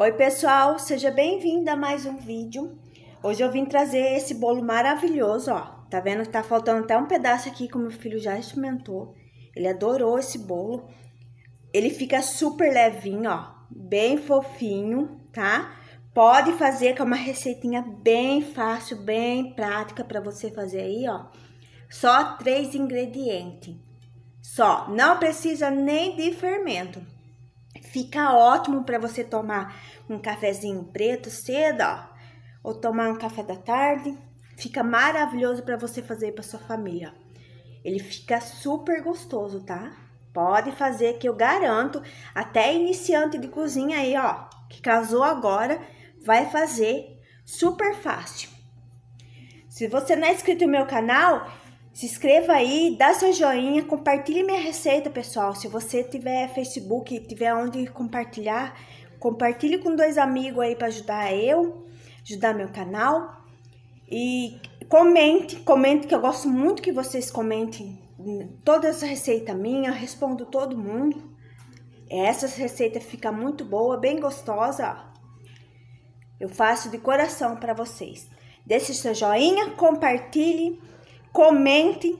Oi pessoal, seja bem-vindo a mais um vídeo. Hoje eu vim trazer esse bolo maravilhoso, ó. Tá vendo que tá faltando até um pedaço aqui que o meu filho já experimentou. Ele adorou esse bolo. Ele fica super levinho, ó, bem fofinho, tá? Pode fazer que é uma receitinha bem fácil, bem prática para você fazer aí, ó. Só três ingredientes. Só, não precisa nem de fermento. Fica ótimo para você tomar um cafezinho preto cedo, ó, ou tomar um café da tarde. Fica maravilhoso para você fazer para sua família. Ele fica super gostoso, tá? Pode fazer que eu garanto, até iniciante de cozinha aí, ó, que casou agora, vai fazer super fácil. Se você não é inscrito no meu canal, se inscreva aí, dá seu joinha, compartilhe minha receita, pessoal. Se você tiver Facebook, tiver onde compartilhar, compartilhe com dois amigos aí para ajudar eu, ajudar meu canal. E comente, comente que eu gosto muito que vocês comentem todas as receitas minhas, eu respondo todo mundo. Essa receita fica muito boa, bem gostosa. Eu faço de coração para vocês. Deixe seu joinha, compartilhe comentem,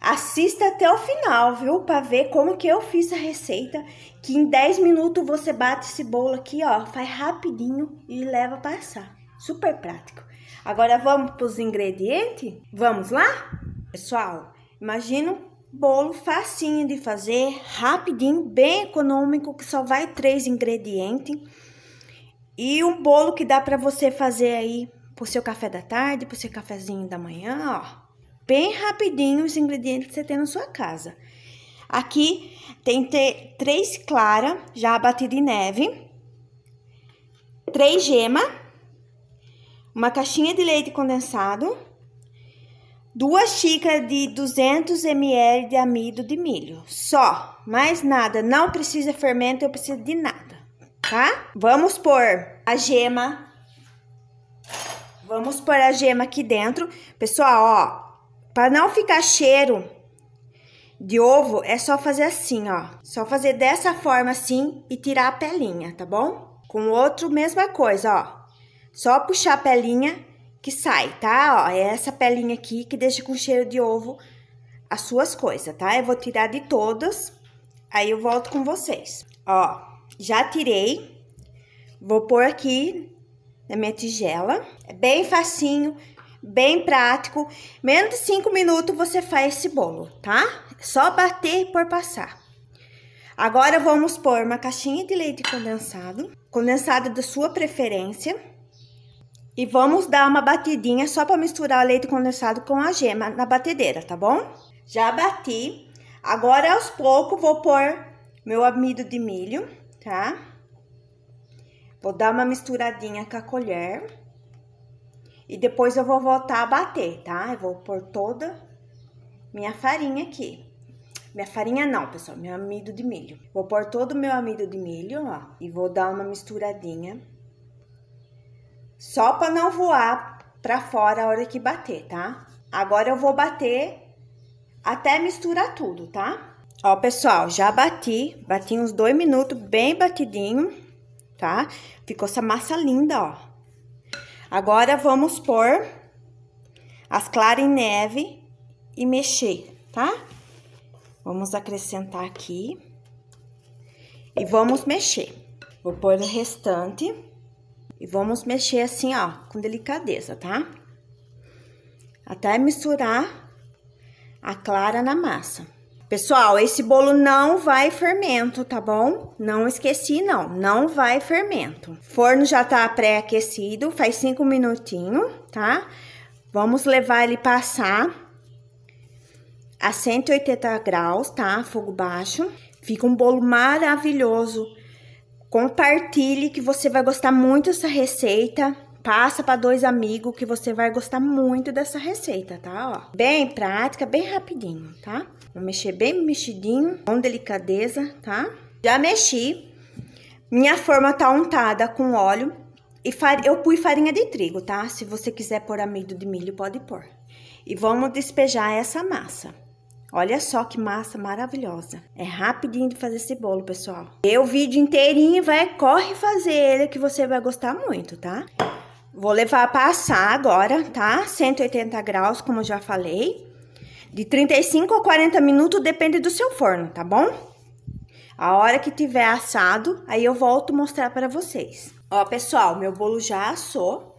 assista até o final, viu? Para ver como que eu fiz a receita, que em 10 minutos você bate esse bolo aqui, ó, faz rapidinho e leva pra passar. Super prático. Agora vamos para os ingredientes? Vamos lá? Pessoal, imagina um bolo facinho de fazer, rapidinho, bem econômico, que só vai três ingredientes. E um bolo que dá para você fazer aí pro seu café da tarde, pro seu cafezinho da manhã, ó bem rapidinho os ingredientes que você tem na sua casa. Aqui tem três clara, já batida em neve, três gema, uma caixinha de leite condensado, duas xícaras de 200 ml de amido de milho, só, mais nada, não precisa fermento, eu preciso de nada, tá? Vamos pôr a gema, vamos pôr a gema aqui dentro, pessoal, ó, para não ficar cheiro de ovo, é só fazer assim, ó. Só fazer dessa forma assim e tirar a pelinha, tá bom? Com o outro, mesma coisa, ó. Só puxar a pelinha que sai, tá? Ó, é essa pelinha aqui que deixa com cheiro de ovo as suas coisas, tá? Eu vou tirar de todas, aí eu volto com vocês. Ó, já tirei. Vou pôr aqui na minha tigela. É bem facinho bem prático. Menos de 5 minutos você faz esse bolo, tá? Só bater por passar. Agora vamos pôr uma caixinha de leite condensado, condensado da sua preferência. E vamos dar uma batidinha só para misturar o leite condensado com a gema na batedeira, tá bom? Já bati. Agora, aos poucos, vou pôr meu amido de milho, tá? Vou dar uma misturadinha com a colher. E depois eu vou voltar a bater, tá? Eu vou pôr toda minha farinha aqui. Minha farinha não, pessoal, meu amido de milho. Vou pôr todo o meu amido de milho, ó, e vou dar uma misturadinha. Só para não voar para fora a hora que bater, tá? Agora eu vou bater até misturar tudo, tá? Ó, pessoal, já bati, bati uns dois minutos, bem batidinho, tá? Ficou essa massa linda, ó. Agora vamos pôr as claras em neve e mexer, tá? Vamos acrescentar aqui e vamos mexer. Vou pôr o restante e vamos mexer assim, ó, com delicadeza, tá? Até misturar a clara na massa. Pessoal, esse bolo não vai fermento, tá bom? Não esqueci, não. Não vai fermento. Forno já tá pré-aquecido, faz cinco minutinhos, tá? Vamos levar ele passar a 180 graus, tá? Fogo baixo. Fica um bolo maravilhoso. Compartilhe que você vai gostar muito dessa receita passa para dois amigos que você vai gostar muito dessa receita, tá? Ó, bem prática, bem rapidinho, tá? Vou mexer bem mexidinho, com delicadeza, tá? Já mexi. Minha forma tá untada com óleo e far... eu pus farinha de trigo, tá? Se você quiser pôr amido de milho, pode pôr. E vamos despejar essa massa. Olha só que massa maravilhosa. É rapidinho de fazer esse bolo, pessoal. Vê o vídeo inteirinho, vai, corre fazer ele que você vai gostar muito, tá? Vou levar a assar agora, tá? 180 graus, como já falei. De 35 a 40 minutos, depende do seu forno, tá bom? A hora que tiver assado, aí eu volto mostrar para vocês. Ó, pessoal, meu bolo já assou.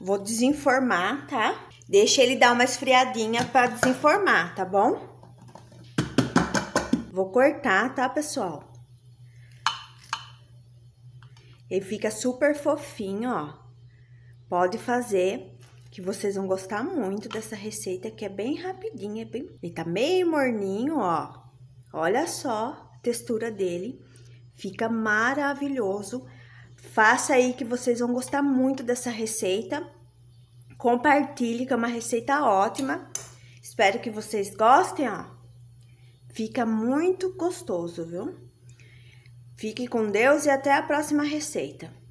Vou desenformar, tá? Deixa ele dar uma esfriadinha para desenformar, tá bom? Vou cortar, tá, pessoal? Ele fica super fofinho, ó. Pode fazer que vocês vão gostar muito dessa receita que é bem rapidinha, é bem... ele tá meio morninho, ó. Olha só a textura dele, fica maravilhoso. Faça aí que vocês vão gostar muito dessa receita. Compartilhe, que é uma receita ótima. Espero que vocês gostem, ó. Fica muito gostoso, viu? Fique com Deus e até a próxima receita.